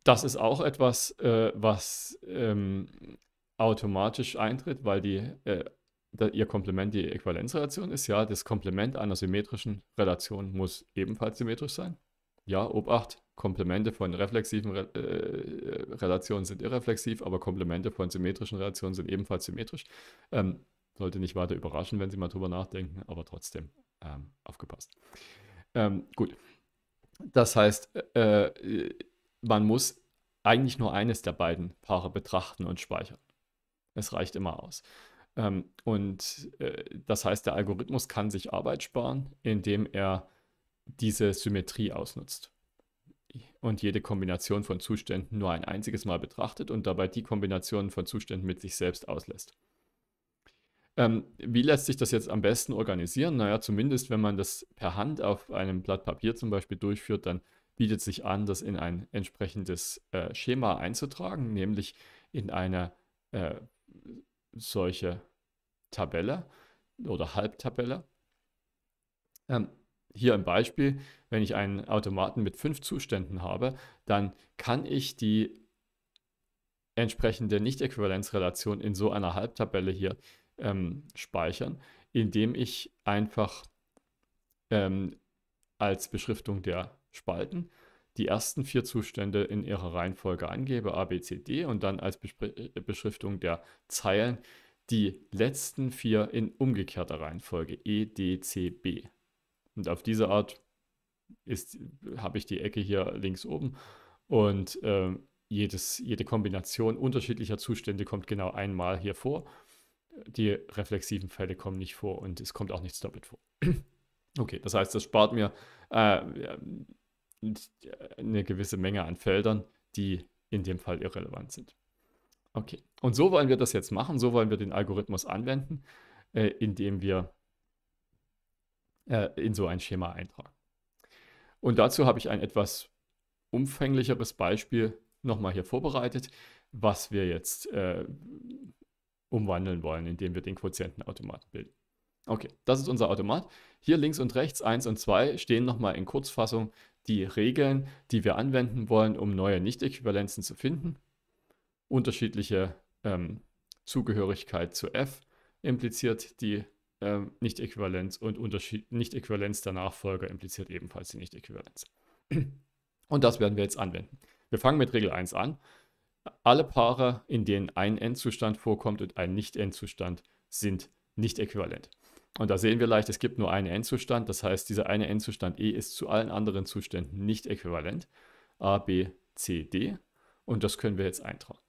das ist auch etwas, äh, was ähm, automatisch eintritt, weil die, äh, da, ihr Komplement die Äquivalenzrelation ist. Ja, das Komplement einer symmetrischen Relation muss ebenfalls symmetrisch sein. Ja, Obacht, Komplemente von reflexiven Re äh, Relationen sind irreflexiv, aber Komplemente von symmetrischen Relationen sind ebenfalls symmetrisch. Ähm, sollte nicht weiter überraschen, wenn Sie mal drüber nachdenken, aber trotzdem ähm, aufgepasst. Ähm, gut, das heißt, äh, äh, man muss eigentlich nur eines der beiden Paare betrachten und speichern. Es reicht immer aus. Ähm, und äh, das heißt, der Algorithmus kann sich Arbeit sparen, indem er diese Symmetrie ausnutzt und jede Kombination von Zuständen nur ein einziges Mal betrachtet und dabei die Kombination von Zuständen mit sich selbst auslässt. Ähm, wie lässt sich das jetzt am besten organisieren? Naja, zumindest wenn man das per Hand auf einem Blatt Papier zum Beispiel durchführt, dann bietet sich an, das in ein entsprechendes äh, Schema einzutragen, nämlich in eine äh, solche Tabelle oder Halbtabelle. Ähm, hier im Beispiel, wenn ich einen Automaten mit fünf Zuständen habe, dann kann ich die entsprechende Nicht-Äquivalenzrelation in so einer Halbtabelle hier ähm, speichern, indem ich einfach ähm, als Beschriftung der Spalten die ersten vier Zustände in ihrer Reihenfolge angebe, A, B, C, D, und dann als äh, Beschriftung der Zeilen die letzten vier in umgekehrter Reihenfolge, E, D, C, B. Und auf diese Art habe ich die Ecke hier links oben und äh, jedes, jede Kombination unterschiedlicher Zustände kommt genau einmal hier vor. Die reflexiven Fälle kommen nicht vor und es kommt auch nichts doppelt vor. okay, das heißt, das spart mir äh, äh, eine gewisse Menge an Feldern, die in dem Fall irrelevant sind. Okay, und so wollen wir das jetzt machen, so wollen wir den Algorithmus anwenden, äh, indem wir äh, in so ein Schema eintragen. Und dazu habe ich ein etwas umfänglicheres Beispiel nochmal hier vorbereitet, was wir jetzt äh, umwandeln wollen, indem wir den Quotientenautomaten bilden. Okay, das ist unser Automat. Hier links und rechts 1 und 2 stehen nochmal in Kurzfassung die Regeln, die wir anwenden wollen, um neue Nicht-Äquivalenzen zu finden, unterschiedliche ähm, Zugehörigkeit zu F impliziert die ähm, Nicht-Äquivalenz und Nicht-Äquivalenz der Nachfolger impliziert ebenfalls die Nicht-Äquivalenz. Und das werden wir jetzt anwenden. Wir fangen mit Regel 1 an. Alle Paare, in denen ein Endzustand vorkommt und ein Nicht-Endzustand, sind nicht äquivalent. Und da sehen wir leicht, es gibt nur einen Endzustand. Das heißt, dieser eine Endzustand E ist zu allen anderen Zuständen nicht äquivalent. A, B, C, D. Und das können wir jetzt eintragen.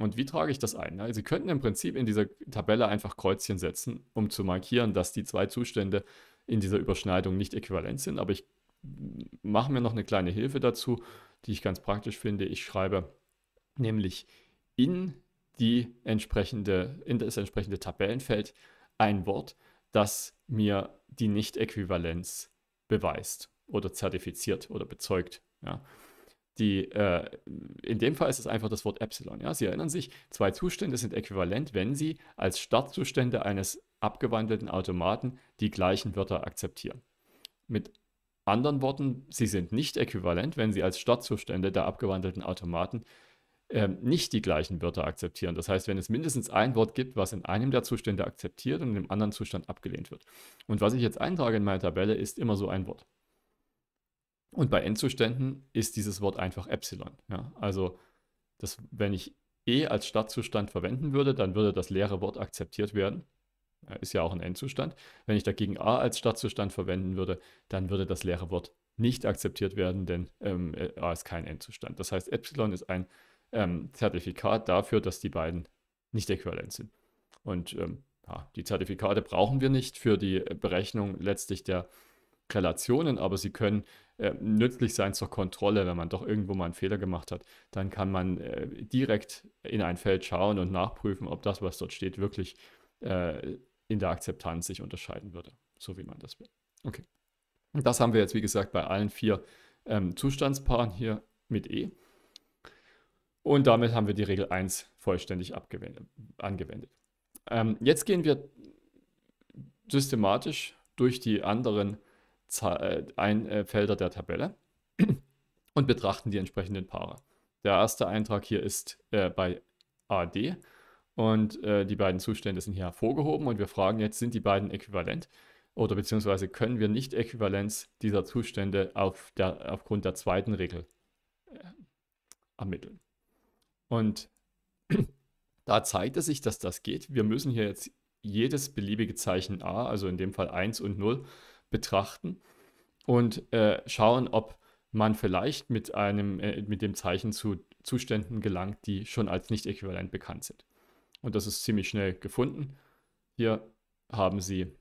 Und wie trage ich das ein? Sie könnten im Prinzip in dieser Tabelle einfach Kreuzchen setzen, um zu markieren, dass die zwei Zustände in dieser Überschneidung nicht äquivalent sind. Aber ich mache mir noch eine kleine Hilfe dazu, die ich ganz praktisch finde. Ich schreibe nämlich in, die entsprechende, in das entsprechende Tabellenfeld ein Wort, das mir die Nicht-Äquivalenz beweist oder zertifiziert oder bezeugt. Ja. Die, äh, in dem Fall ist es einfach das Wort Epsilon. Ja. Sie erinnern sich, zwei Zustände sind äquivalent, wenn sie als Startzustände eines abgewandelten Automaten die gleichen Wörter akzeptieren. Mit anderen Worten, sie sind nicht äquivalent, wenn sie als Startzustände der abgewandelten Automaten ähm, nicht die gleichen Wörter akzeptieren. Das heißt, wenn es mindestens ein Wort gibt, was in einem der Zustände akzeptiert und in dem anderen Zustand abgelehnt wird. Und was ich jetzt eintrage in meine Tabelle, ist immer so ein Wort. Und bei Endzuständen ist dieses Wort einfach Epsilon. Ja? Also, das, wenn ich E als Startzustand verwenden würde, dann würde das leere Wort akzeptiert werden. Ist ja auch ein Endzustand. Wenn ich dagegen A als Startzustand verwenden würde, dann würde das leere Wort nicht akzeptiert werden, denn ähm, äh, A ist kein Endzustand. Das heißt, Epsilon ist ein ähm, Zertifikat dafür, dass die beiden nicht äquivalent sind. Und ähm, ja, die Zertifikate brauchen wir nicht für die äh, Berechnung letztlich der Relationen, aber sie können äh, nützlich sein zur Kontrolle. Wenn man doch irgendwo mal einen Fehler gemacht hat, dann kann man äh, direkt in ein Feld schauen und nachprüfen, ob das, was dort steht, wirklich äh, in der Akzeptanz sich unterscheiden würde, so wie man das will. Okay. Das haben wir jetzt, wie gesagt, bei allen vier ähm, Zustandspaaren hier mit E. Und damit haben wir die Regel 1 vollständig angewendet. Ähm, jetzt gehen wir systematisch durch die anderen Zahl, äh, ein, äh, Felder der Tabelle und betrachten die entsprechenden Paare. Der erste Eintrag hier ist äh, bei AD und äh, die beiden Zustände sind hier hervorgehoben und wir fragen jetzt, sind die beiden äquivalent oder beziehungsweise können wir nicht Äquivalenz dieser Zustände auf der, aufgrund der zweiten Regel äh, ermitteln. Und da zeigt es sich, dass das geht. Wir müssen hier jetzt jedes beliebige Zeichen a, also in dem Fall 1 und 0, betrachten und äh, schauen, ob man vielleicht mit, einem, äh, mit dem Zeichen zu Zuständen gelangt, die schon als nicht äquivalent bekannt sind. Und das ist ziemlich schnell gefunden. Hier haben Sie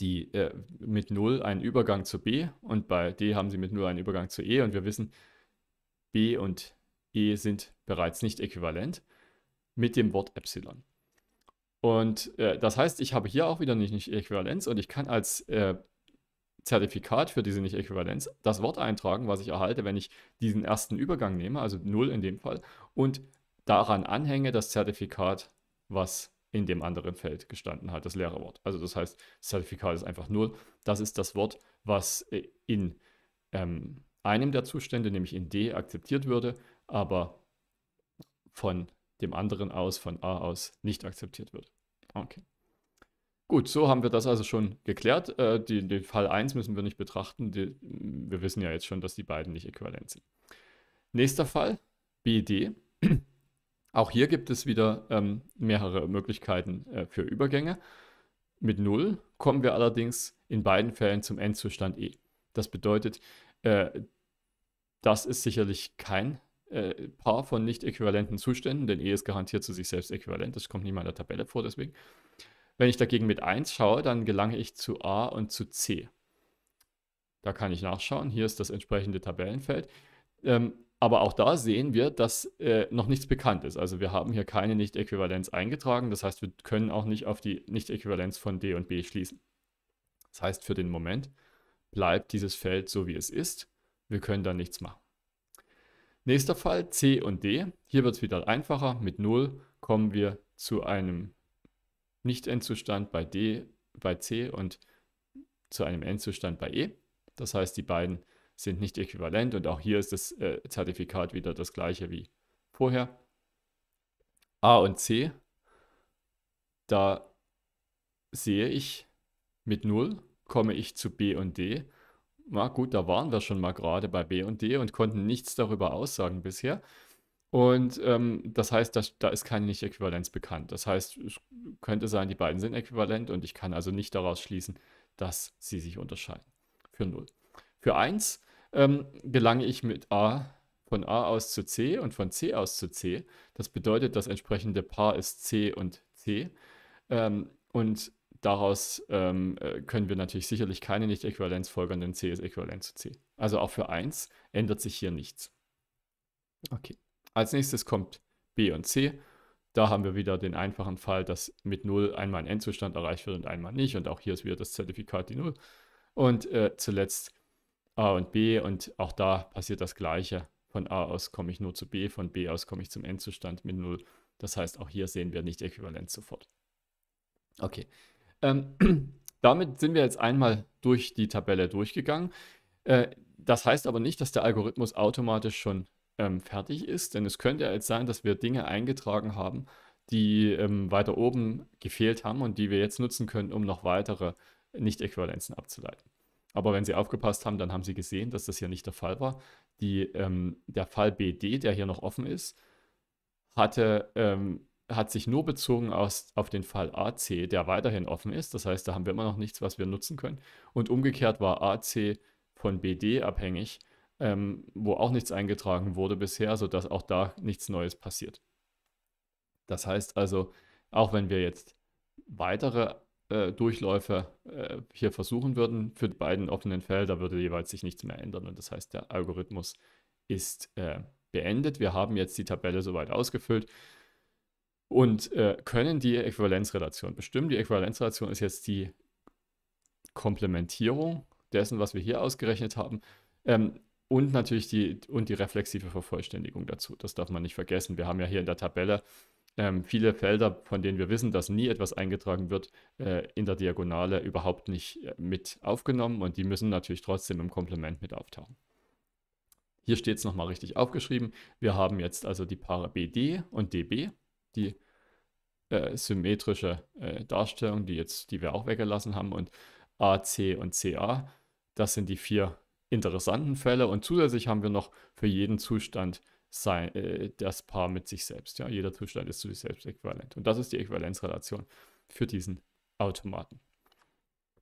die, äh, mit 0 einen Übergang zu b und bei d haben Sie mit 0 einen Übergang zu e und wir wissen, b und e sind bereits nicht äquivalent mit dem Wort Epsilon. Und äh, das heißt, ich habe hier auch wieder nicht, nicht Äquivalenz und ich kann als äh, Zertifikat für diese Nicht-Äquivalenz das Wort eintragen, was ich erhalte, wenn ich diesen ersten Übergang nehme, also 0 in dem Fall, und daran anhänge das Zertifikat, was in dem anderen Feld gestanden hat, das leere Wort. Also das heißt, das Zertifikat ist einfach 0. Das ist das Wort, was äh, in ähm, einem der Zustände, nämlich in D, akzeptiert würde aber von dem anderen aus, von A aus, nicht akzeptiert wird. Okay. Gut, so haben wir das also schon geklärt. Äh, die, den Fall 1 müssen wir nicht betrachten. Die, wir wissen ja jetzt schon, dass die beiden nicht äquivalent sind. Nächster Fall, BD. Auch hier gibt es wieder ähm, mehrere Möglichkeiten äh, für Übergänge. Mit 0 kommen wir allerdings in beiden Fällen zum Endzustand E. Das bedeutet, äh, das ist sicherlich kein äh, Paar von nicht äquivalenten Zuständen, denn E ist garantiert zu sich selbst äquivalent, das kommt nicht mal in der Tabelle vor, deswegen. Wenn ich dagegen mit 1 schaue, dann gelange ich zu A und zu C. Da kann ich nachschauen, hier ist das entsprechende Tabellenfeld. Ähm, aber auch da sehen wir, dass äh, noch nichts bekannt ist. Also wir haben hier keine Nicht-Äquivalenz eingetragen. Das heißt, wir können auch nicht auf die Nicht-Äquivalenz von D und B schließen. Das heißt, für den Moment bleibt dieses Feld so, wie es ist. Wir können da nichts machen. Nächster Fall C und D. Hier wird es wieder einfacher. Mit 0 kommen wir zu einem Nicht-Endzustand bei bei C und zu einem Endzustand bei E. Das heißt, die beiden sind nicht äquivalent und auch hier ist das äh, Zertifikat wieder das gleiche wie vorher. A und C, da sehe ich mit 0 komme ich zu B und D na gut, da waren wir schon mal gerade bei B und D und konnten nichts darüber aussagen bisher. Und ähm, das heißt, das, da ist keine Nicht-Äquivalenz bekannt. Das heißt, es könnte sein, die beiden sind äquivalent und ich kann also nicht daraus schließen, dass sie sich unterscheiden. Für 0. Für 1 ähm, gelange ich mit A von A aus zu C und von C aus zu C. Das bedeutet, das entsprechende Paar ist C und C. Ähm, und daraus ähm, äh, können wir natürlich sicherlich keine Nicht-Äquivalenz folgern, denn C ist äquivalent zu C. Also auch für 1 ändert sich hier nichts. Okay. Als nächstes kommt B und C. Da haben wir wieder den einfachen Fall, dass mit 0 einmal ein Endzustand erreicht wird und einmal nicht. Und auch hier ist wieder das Zertifikat die 0. Und äh, zuletzt A und B. Und auch da passiert das Gleiche. Von A aus komme ich nur zu B, von B aus komme ich zum Endzustand mit 0. Das heißt, auch hier sehen wir nicht äquivalent sofort. Okay, ähm, damit sind wir jetzt einmal durch die Tabelle durchgegangen. Äh, das heißt aber nicht, dass der Algorithmus automatisch schon ähm, fertig ist, denn es könnte ja jetzt sein, dass wir Dinge eingetragen haben, die ähm, weiter oben gefehlt haben und die wir jetzt nutzen können, um noch weitere Nicht-Äquivalenzen abzuleiten. Aber wenn Sie aufgepasst haben, dann haben Sie gesehen, dass das hier nicht der Fall war. Die, ähm, der Fall BD, der hier noch offen ist, hatte ähm, hat sich nur bezogen aus, auf den Fall AC, der weiterhin offen ist. Das heißt, da haben wir immer noch nichts, was wir nutzen können. Und umgekehrt war AC von BD abhängig, ähm, wo auch nichts eingetragen wurde bisher, sodass auch da nichts Neues passiert. Das heißt also, auch wenn wir jetzt weitere äh, Durchläufe äh, hier versuchen würden, für die beiden offenen Felder würde jeweils sich nichts mehr ändern. Und das heißt, der Algorithmus ist äh, beendet. Wir haben jetzt die Tabelle soweit ausgefüllt und äh, können die Äquivalenzrelation bestimmen. Die Äquivalenzrelation ist jetzt die Komplementierung dessen, was wir hier ausgerechnet haben. Ähm, und natürlich die, und die reflexive Vervollständigung dazu. Das darf man nicht vergessen. Wir haben ja hier in der Tabelle ähm, viele Felder, von denen wir wissen, dass nie etwas eingetragen wird, äh, in der Diagonale überhaupt nicht äh, mit aufgenommen. Und die müssen natürlich trotzdem im Komplement mit auftauchen. Hier steht es nochmal richtig aufgeschrieben. Wir haben jetzt also die Paare BD und DB die äh, symmetrische äh, Darstellung, die jetzt, die wir auch weggelassen haben, und A, C und CA. Das sind die vier interessanten Fälle. Und zusätzlich haben wir noch für jeden Zustand sein, äh, das Paar mit sich selbst. Ja? Jeder Zustand ist zu sich selbst äquivalent. Und das ist die Äquivalenzrelation für diesen Automaten.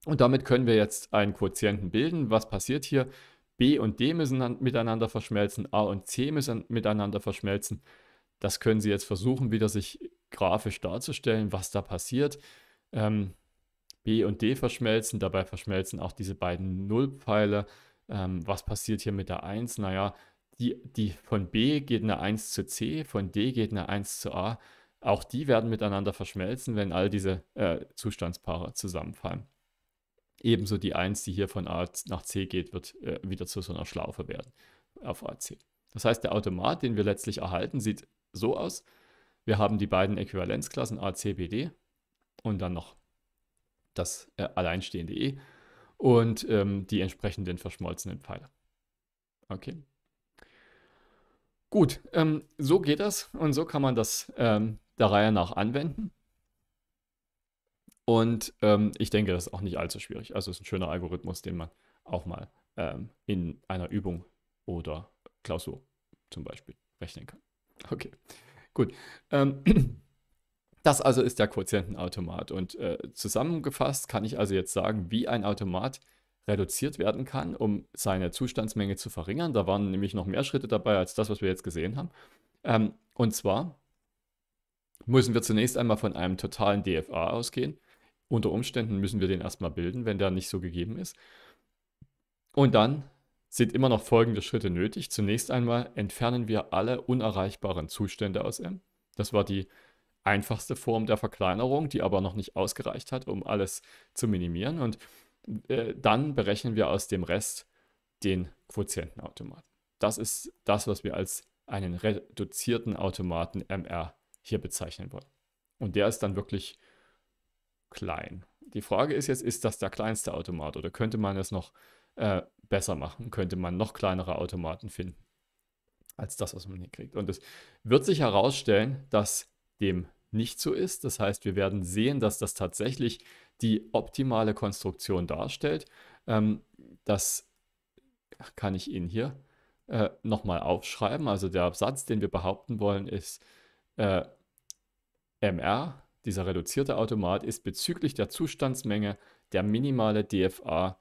Und damit können wir jetzt einen Quotienten bilden. Was passiert hier? B und D müssen miteinander verschmelzen, A und C müssen miteinander verschmelzen. Das können sie jetzt versuchen, wieder sich grafisch darzustellen, was da passiert. Ähm, B und D verschmelzen, dabei verschmelzen auch diese beiden Nullpfeile. Ähm, was passiert hier mit der 1? Naja, die, die von B geht eine 1 zu C, von D geht eine 1 zu A. Auch die werden miteinander verschmelzen, wenn all diese äh, Zustandspaare zusammenfallen. Ebenso die 1, die hier von A nach C geht, wird äh, wieder zu so einer Schlaufe werden auf AC. Das heißt, der Automat, den wir letztlich erhalten, sieht so aus. Wir haben die beiden Äquivalenzklassen A, C, B, D und dann noch das äh, alleinstehende E und ähm, die entsprechenden verschmolzenen Pfeile. Okay. Gut, ähm, so geht das und so kann man das ähm, der Reihe nach anwenden. Und ähm, ich denke, das ist auch nicht allzu schwierig. Also es ist ein schöner Algorithmus, den man auch mal ähm, in einer Übung oder Klausur zum Beispiel rechnen kann. Okay, gut. Ähm, das also ist der Quotientenautomat. Und äh, zusammengefasst kann ich also jetzt sagen, wie ein Automat reduziert werden kann, um seine Zustandsmenge zu verringern. Da waren nämlich noch mehr Schritte dabei als das, was wir jetzt gesehen haben. Ähm, und zwar müssen wir zunächst einmal von einem totalen DFA ausgehen. Unter Umständen müssen wir den erstmal bilden, wenn der nicht so gegeben ist. Und dann sind immer noch folgende Schritte nötig. Zunächst einmal entfernen wir alle unerreichbaren Zustände aus M. Das war die einfachste Form der Verkleinerung, die aber noch nicht ausgereicht hat, um alles zu minimieren. Und äh, dann berechnen wir aus dem Rest den Quotientenautomaten. Das ist das, was wir als einen reduzierten Automaten MR hier bezeichnen wollen. Und der ist dann wirklich klein. Die Frage ist jetzt, ist das der kleinste Automat oder könnte man es noch äh, besser machen, könnte man noch kleinere Automaten finden als das, was man hier kriegt. Und es wird sich herausstellen, dass dem nicht so ist. Das heißt, wir werden sehen, dass das tatsächlich die optimale Konstruktion darstellt. Ähm, das kann ich Ihnen hier äh, nochmal aufschreiben. Also der Satz, den wir behaupten wollen, ist äh, MR, dieser reduzierte Automat, ist bezüglich der Zustandsmenge der minimale DFA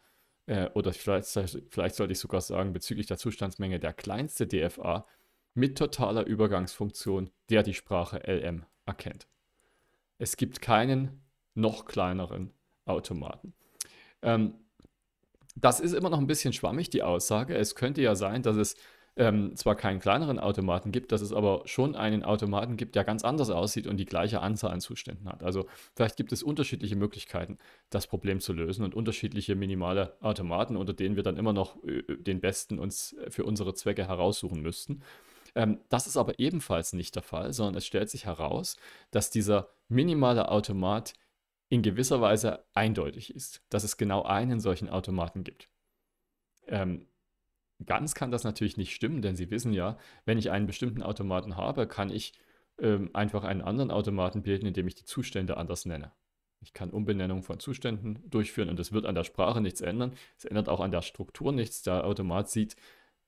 äh, oder vielleicht, vielleicht sollte ich sogar sagen, bezüglich der Zustandsmenge der kleinste DFA mit totaler Übergangsfunktion, der die Sprache LM erkennt. Es gibt keinen noch kleineren Automaten. Ähm, das ist immer noch ein bisschen schwammig, die Aussage. Es könnte ja sein, dass es ähm, zwar keinen kleineren Automaten gibt, dass es aber schon einen Automaten gibt, der ganz anders aussieht und die gleiche Anzahl an Zuständen hat. Also vielleicht gibt es unterschiedliche Möglichkeiten, das Problem zu lösen und unterschiedliche minimale Automaten, unter denen wir dann immer noch äh, den besten uns äh, für unsere Zwecke heraussuchen müssten. Ähm, das ist aber ebenfalls nicht der Fall, sondern es stellt sich heraus, dass dieser minimale Automat in gewisser Weise eindeutig ist, dass es genau einen solchen Automaten gibt. Ähm, Ganz kann das natürlich nicht stimmen, denn Sie wissen ja, wenn ich einen bestimmten Automaten habe, kann ich ähm, einfach einen anderen Automaten bilden, indem ich die Zustände anders nenne. Ich kann Umbenennung von Zuständen durchführen und es wird an der Sprache nichts ändern. Es ändert auch an der Struktur nichts. Der Automat sieht,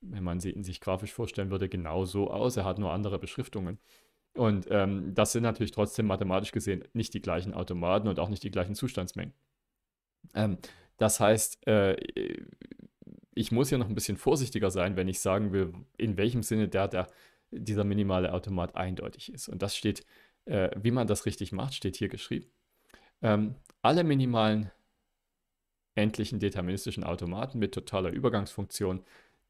wenn man ihn sich grafisch vorstellen würde, genauso aus. Er hat nur andere Beschriftungen. Und ähm, das sind natürlich trotzdem mathematisch gesehen nicht die gleichen Automaten und auch nicht die gleichen Zustandsmengen. Ähm, das heißt, äh, ich muss ja noch ein bisschen vorsichtiger sein, wenn ich sagen will, in welchem Sinne der, der dieser minimale Automat eindeutig ist. Und das steht, äh, wie man das richtig macht, steht hier geschrieben. Ähm, alle minimalen endlichen deterministischen Automaten mit totaler Übergangsfunktion,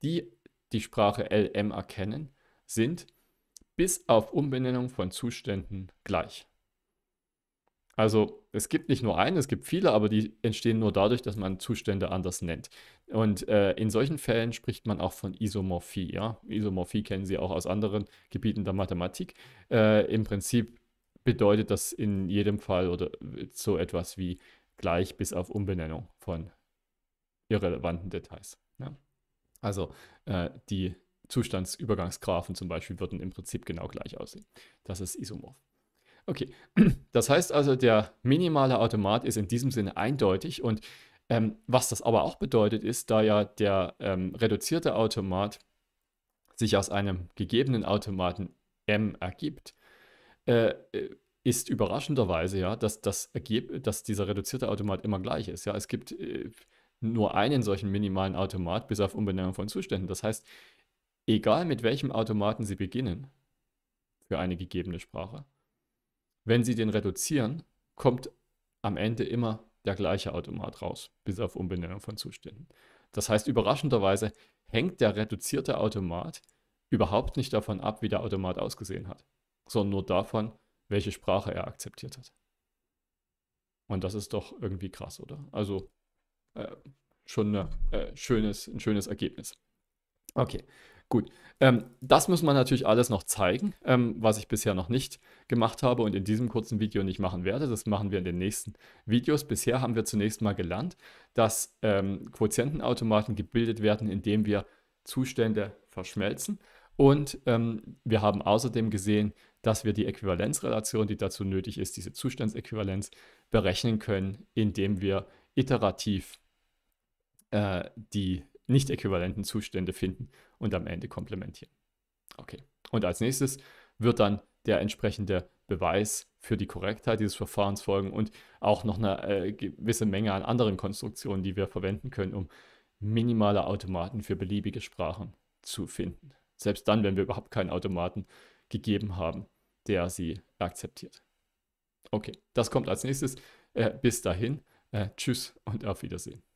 die die Sprache LM erkennen, sind bis auf Umbenennung von Zuständen gleich. Also es gibt nicht nur einen, es gibt viele, aber die entstehen nur dadurch, dass man Zustände anders nennt. Und äh, in solchen Fällen spricht man auch von Isomorphie. Ja? Isomorphie kennen Sie auch aus anderen Gebieten der Mathematik. Äh, Im Prinzip bedeutet das in jedem Fall oder so etwas wie gleich bis auf Umbenennung von irrelevanten Details. Ja? Also äh, die Zustandsübergangsgrafen zum Beispiel würden im Prinzip genau gleich aussehen. Das ist isomorph. Okay, das heißt also, der minimale Automat ist in diesem Sinne eindeutig und ähm, was das aber auch bedeutet, ist, da ja der ähm, reduzierte Automat sich aus einem gegebenen Automaten M ergibt, äh, äh ist überraschenderweise ja, dass, das dass dieser reduzierte Automat immer gleich ist. Ja, es gibt äh, nur einen solchen minimalen Automat, bis auf Umbenennung von Zuständen. Das heißt, egal mit welchem Automaten Sie beginnen für eine gegebene Sprache, wenn Sie den reduzieren, kommt am Ende immer der gleiche Automat raus, bis auf Umbenennung von Zuständen. Das heißt, überraschenderweise hängt der reduzierte Automat überhaupt nicht davon ab, wie der Automat ausgesehen hat, sondern nur davon, welche Sprache er akzeptiert hat. Und das ist doch irgendwie krass, oder? Also äh, schon eine, äh, schönes, ein schönes Ergebnis. Okay, Gut, ähm, das muss man natürlich alles noch zeigen, ähm, was ich bisher noch nicht gemacht habe und in diesem kurzen Video nicht machen werde. Das machen wir in den nächsten Videos. Bisher haben wir zunächst mal gelernt, dass ähm, Quotientenautomaten gebildet werden, indem wir Zustände verschmelzen. Und ähm, wir haben außerdem gesehen, dass wir die Äquivalenzrelation, die dazu nötig ist, diese Zustandsäquivalenz, berechnen können, indem wir iterativ äh, die nicht äquivalenten Zustände finden und am Ende komplementieren. Okay. Und als nächstes wird dann der entsprechende Beweis für die Korrektheit dieses Verfahrens folgen und auch noch eine äh, gewisse Menge an anderen Konstruktionen, die wir verwenden können, um minimale Automaten für beliebige Sprachen zu finden. Selbst dann, wenn wir überhaupt keinen Automaten gegeben haben, der sie akzeptiert. Okay, das kommt als nächstes. Äh, bis dahin, äh, tschüss und auf Wiedersehen.